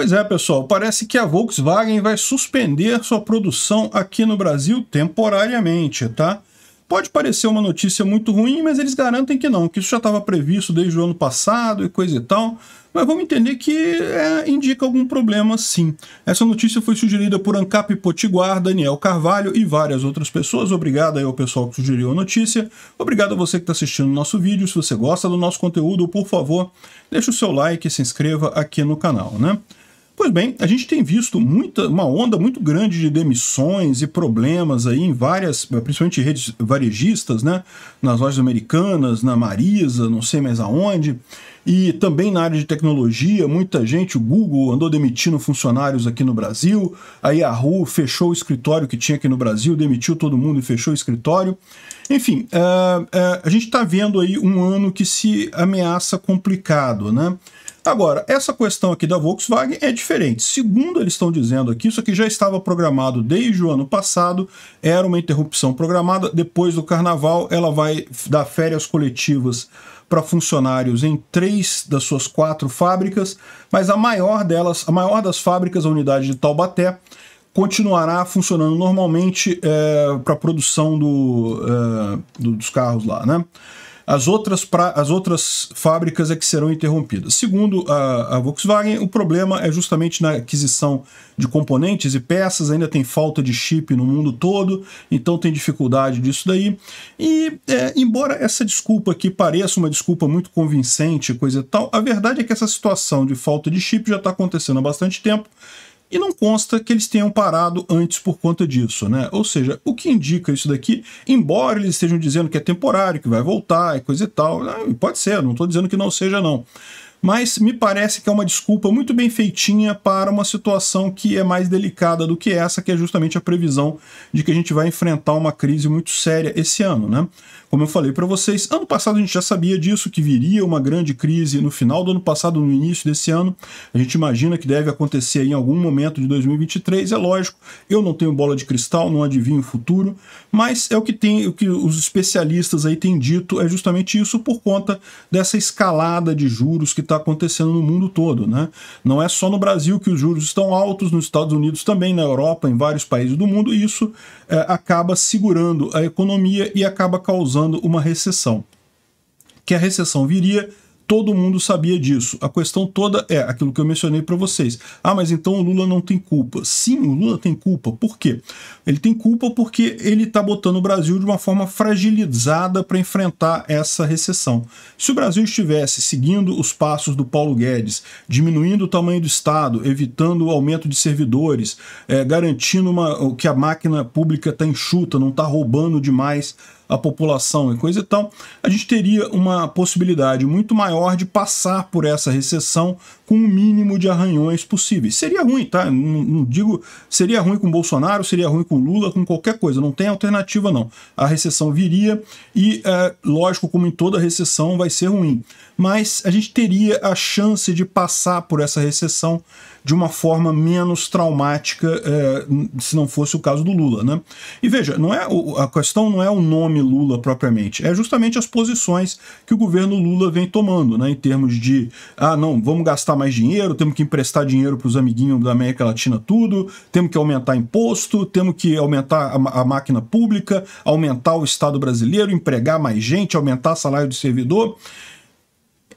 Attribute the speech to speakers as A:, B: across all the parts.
A: Pois é, pessoal, parece que a Volkswagen vai suspender sua produção aqui no Brasil temporariamente, tá? Pode parecer uma notícia muito ruim, mas eles garantem que não, que isso já estava previsto desde o ano passado e coisa e tal, mas vamos entender que é, indica algum problema sim. Essa notícia foi sugerida por Ancap Potiguar, Daniel Carvalho e várias outras pessoas. Obrigado aí ao pessoal que sugeriu a notícia. Obrigado a você que está assistindo o nosso vídeo. Se você gosta do nosso conteúdo, por favor, deixe o seu like e se inscreva aqui no canal, né? Pois bem, a gente tem visto muita, uma onda muito grande de demissões e problemas aí em várias, principalmente redes varejistas, né? Nas lojas americanas, na Marisa, não sei mais aonde. E também na área de tecnologia, muita gente, o Google andou demitindo funcionários aqui no Brasil, a Yahoo fechou o escritório que tinha aqui no Brasil, demitiu todo mundo e fechou o escritório. Enfim, uh, uh, a gente está vendo aí um ano que se ameaça complicado, né? Agora, essa questão aqui da Volkswagen é diferente. Segundo eles estão dizendo aqui, isso aqui já estava programado desde o ano passado, era uma interrupção programada. Depois do carnaval, ela vai dar férias coletivas para funcionários em três das suas quatro fábricas, mas a maior delas, a maior das fábricas, a unidade de Taubaté, continuará funcionando normalmente é, eh, para a produção do, é, do, dos carros lá, né? As outras, pra, as outras fábricas é que serão interrompidas. Segundo a, a Volkswagen, o problema é justamente na aquisição de componentes e peças, ainda tem falta de chip no mundo todo, então tem dificuldade disso daí. E, é, embora essa desculpa aqui pareça uma desculpa muito convincente, coisa e tal, a verdade é que essa situação de falta de chip já está acontecendo há bastante tempo e não consta que eles tenham parado antes por conta disso, né? Ou seja, o que indica isso daqui, embora eles estejam dizendo que é temporário, que vai voltar e coisa e tal, né? pode ser, não estou dizendo que não seja não mas me parece que é uma desculpa muito bem feitinha para uma situação que é mais delicada do que essa, que é justamente a previsão de que a gente vai enfrentar uma crise muito séria esse ano, né? Como eu falei para vocês, ano passado a gente já sabia disso, que viria uma grande crise no final do ano passado, no início desse ano. A gente imagina que deve acontecer em algum momento de 2023, é lógico. Eu não tenho bola de cristal, não adivinho o futuro, mas é o que tem, o que os especialistas aí têm dito, é justamente isso por conta dessa escalada de juros que está acontecendo no mundo todo. Né? Não é só no Brasil que os juros estão altos, nos Estados Unidos também, na Europa, em vários países do mundo, e isso é, acaba segurando a economia e acaba causando uma recessão. Que a recessão viria todo mundo sabia disso. A questão toda é aquilo que eu mencionei para vocês. Ah, mas então o Lula não tem culpa. Sim, o Lula tem culpa. Por quê? Ele tem culpa porque ele está botando o Brasil de uma forma fragilizada para enfrentar essa recessão. Se o Brasil estivesse seguindo os passos do Paulo Guedes, diminuindo o tamanho do Estado, evitando o aumento de servidores, é, garantindo uma, que a máquina pública está enxuta, não está roubando demais a população e coisa e tal, a gente teria uma possibilidade muito maior de passar por essa recessão com o mínimo de arranhões possíveis. Seria ruim, tá? Não, não digo. Seria ruim com Bolsonaro, seria ruim com Lula, com qualquer coisa. Não tem alternativa, não. A recessão viria e, é, lógico, como em toda recessão, vai ser ruim. Mas a gente teria a chance de passar por essa recessão de uma forma menos traumática é, se não fosse o caso do Lula, né? E veja, não é o, a questão não é o nome Lula propriamente, é justamente as posições que o governo Lula vem tomando, né? Em termos de ah não, vamos gastar mais dinheiro, temos que emprestar dinheiro para os amiguinhos da América Latina tudo, temos que aumentar imposto, temos que aumentar a, a máquina pública, aumentar o Estado brasileiro, empregar mais gente, aumentar o salário do servidor.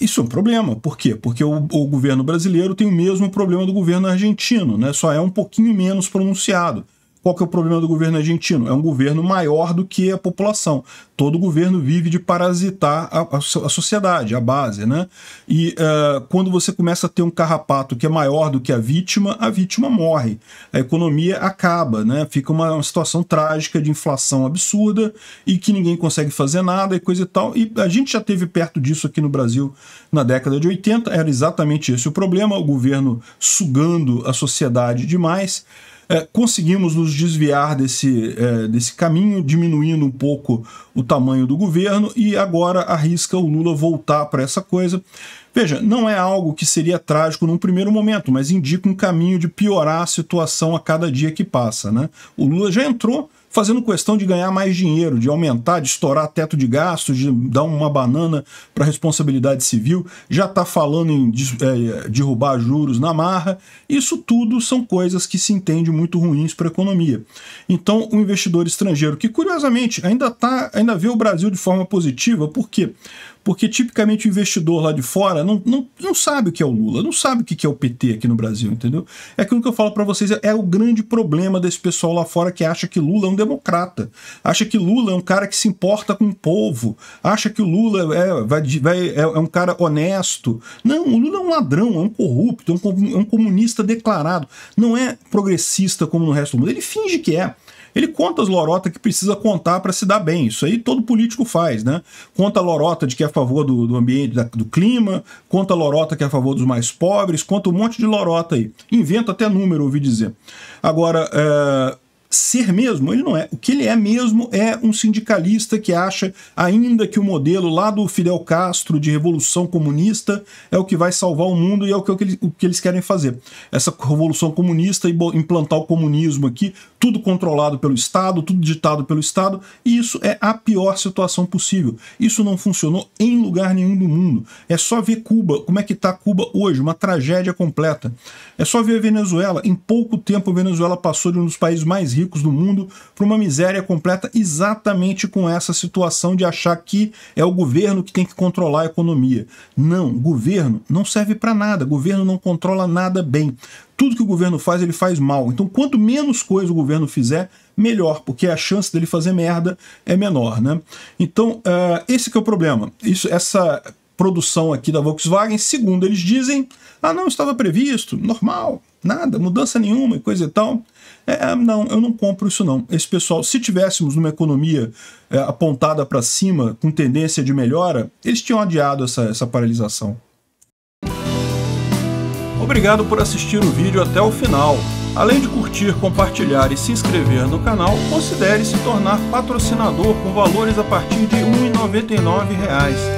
A: Isso é um problema. Por quê? Porque o, o, governo brasileiro tem o mesmo problema do governo argentino, né? só é um pouquinho menos pronunciado. Qual que é o problema do governo argentino? É um governo maior do que a população. Todo governo vive de parasitar a, a, a sociedade, a base, né? E uh, quando você começa a ter um carrapato que é maior do que a vítima, a vítima morre. A economia acaba, né? Fica uma, uma situação trágica de inflação absurda e que ninguém consegue fazer nada e coisa e tal. E a gente já teve perto disso aqui no Brasil na década de 80, era exatamente esse o problema, o governo sugando a sociedade demais. É, conseguimos nos desviar desse, é, desse caminho, diminuindo um pouco o tamanho do governo e agora arrisca o Lula voltar para essa coisa. Veja, não é algo que seria trágico num primeiro momento, mas indica um caminho de piorar a situação a cada dia que passa. Né? O Lula já entrou fazendo questão de ganhar mais dinheiro, de aumentar, de estourar teto de gastos, de dar uma banana para responsabilidade civil, já está falando em é, derrubar juros na marra. Isso tudo são coisas que se entende muito ruins para a economia. Então, o investidor estrangeiro, que curiosamente ainda, tá, ainda vê o Brasil de forma positiva, por quê? Porque tipicamente o investidor lá de fora não, não, não sabe o que é o Lula, não sabe o que é o PT aqui no Brasil, entendeu? É aquilo que eu falo para vocês, é, o grande problema desse pessoal lá fora que acha que Lula é um democrata, acha que Lula é um cara que se importa com o povo, acha que o Lula é, vai, vai, é, é um cara honesto. Não, o Lula é um ladrão, é um corrupto, é um, é um comunista declarado. Não é progressista como no resto do mundo, ele finge que é. Ele conta as lorotas que precisa contar para se dar bem. Isso aí todo político faz, né? Conta a lorota de que é favor do, do ambiente, da, do clima, conta a lorota que é a favor dos mais pobres, conta um monte de lorota aí. Inventa até número, ouvi dizer. Agora, é ser mesmo, ele não é. O que ele é mesmo é um sindicalista que acha ainda que o modelo lá do Fidel Castro de revolução comunista é o que vai salvar o mundo e é o que, é o que eles querem fazer. Essa revolução comunista e implantar o comunismo aqui, tudo controlado pelo Estado, tudo ditado pelo Estado, e isso é a pior situação possível. Isso não funcionou em lugar nenhum do mundo. É só ver Cuba, como é que está Cuba hoje, uma tragédia completa. É só ver a Venezuela. Em pouco tempo a Venezuela passou de um dos países mais ricos do mundo para uma miséria completa exatamente com essa situação de achar que é o governo que tem que controlar a economia. Não, governo não serve para nada, governo não controla nada bem. Tudo que o governo faz, ele faz mal. Então, quanto menos coisa o governo fizer, melhor, porque a chance dele fazer merda é menor, né? Então, uh, esse é o problema. Isso, essa produção aqui da Volkswagen, segundo eles dizem, ah, não, estava previsto, normal, nada, mudança nenhuma e coisa e tal. É, não, eu não compro isso não. Esse pessoal, se tivéssemos numa economia é, apontada para cima, com tendência de melhora, eles tinham adiado essa, essa paralisação. Obrigado por assistir o vídeo até o final. Além de curtir, compartilhar e se inscrever no canal, considere se tornar patrocinador com valores a partir de R$ 1,99